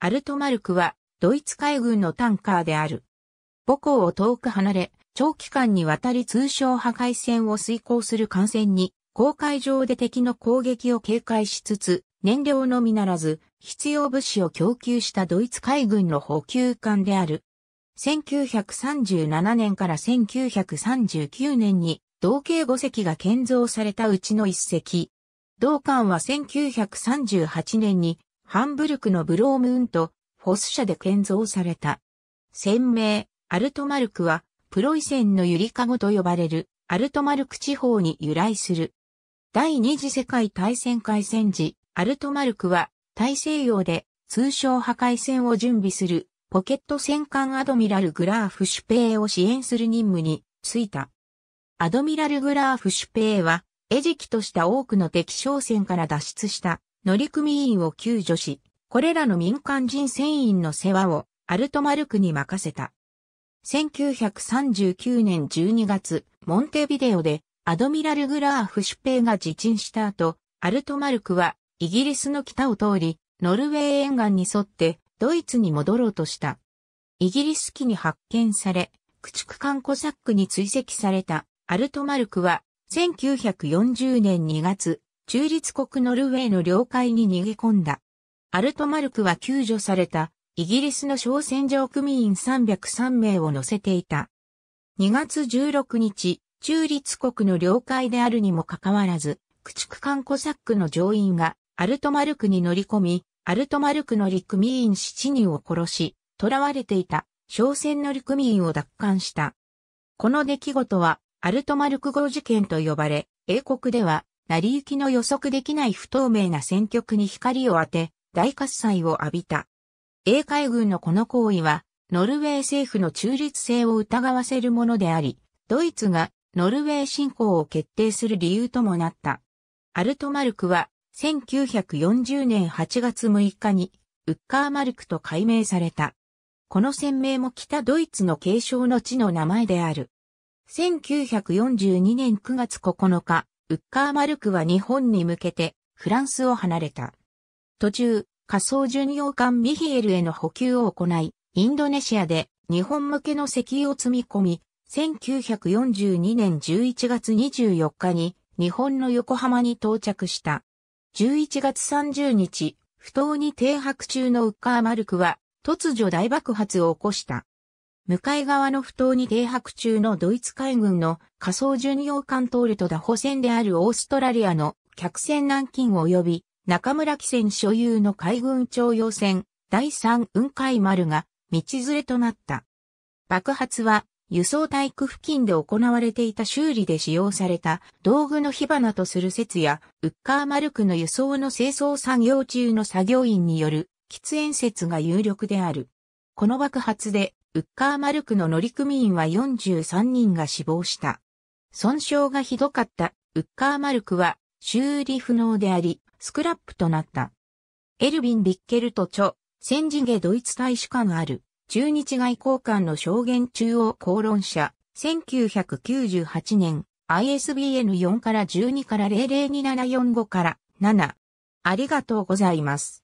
アルトマルクはドイツ海軍のタンカーである。母港を遠く離れ、長期間にわたり通商破壊戦を遂行する艦船に、航海上で敵の攻撃を警戒しつつ、燃料のみならず、必要物資を供給したドイツ海軍の補給艦である。1937年から1939年に、同計5隻が建造されたうちの1隻。同艦は1938年にハンブルクのブロームーンとフォス社で建造された。船名、アルトマルクは、プロイセンのゆりかごと呼ばれる、アルトマルク地方に由来する。第二次世界大戦開戦時、アルトマルクは、大西洋で、通称破壊戦を準備する、ポケット戦艦アドミラル・グラーフ・シュペーを支援する任務に、就いた。アドミラル・グラーフ・シュペーは、餌食とした多くの敵商船から脱出した乗組員を救助し、これらの民間人船員の世話をアルトマルクに任せた。1939年12月、モンテビデオでアドミラル・グラーフペ兵が自沈した後、アルトマルクはイギリスの北を通り、ノルウェー沿岸に沿ってドイツに戻ろうとした。イギリス機に発見され、駆逐艦コサックに追跡されたアルトマルクは1940年2月、中立国ノルウェーの領海に逃げ込んだ。アルトマルクは救助されたイギリスの商船上組員303名を乗せていた。2月16日、中立国の領海であるにもかかわらず、駆逐艦コサックの乗員がアルトマルクに乗り込み、アルトマルクの陸組員7人を殺し、囚われていた商船の陸民を奪還した。この出来事はアルトマルク号事件と呼ばれ、英国では成り行きの予測できない不透明な戦局に光を当て、大喝采を浴びた。英海軍のこの行為は、ノルウェー政府の中立性を疑わせるものであり、ドイツがノルウェー侵攻を決定する理由ともなった。アルトマルクは、1940年8月6日に、ウッカーマルクと改名された。この鮮名も北ドイツの継承の地の名前である。1942年9月9日、ウッカーマルクは日本に向けてフランスを離れた。途中、仮想巡洋艦ミヒエルへの補給を行い、インドネシアで日本向けの石油を積み込み、1942年11月24日に日本の横浜に到着した。11月30日、不当に停泊中のウッカーマルクは突如大爆発を起こした。向かい側の不当に停泊中のドイツ海軍の仮想巡洋艦トールと打歩船であるオーストラリアの客船南京及び中村汽船所有の海軍徴用船第三雲海丸が道連れとなった。爆発は輸送体育付近で行われていた修理で使用された道具の火花とする説や、ウッカーマルクの輸送の清掃作業中の作業員による喫煙説が有力である。この爆発で、ウッカーマルクの乗組員は43人が死亡した。損傷がひどかったウッカーマルクは修理不能であり、スクラップとなった。エルビン・ビッケルト著、戦時下ドイツ大使館ある、中日外交官の証言中央公論者、1998年、ISBN4 から12から00274 5から7。ありがとうございます。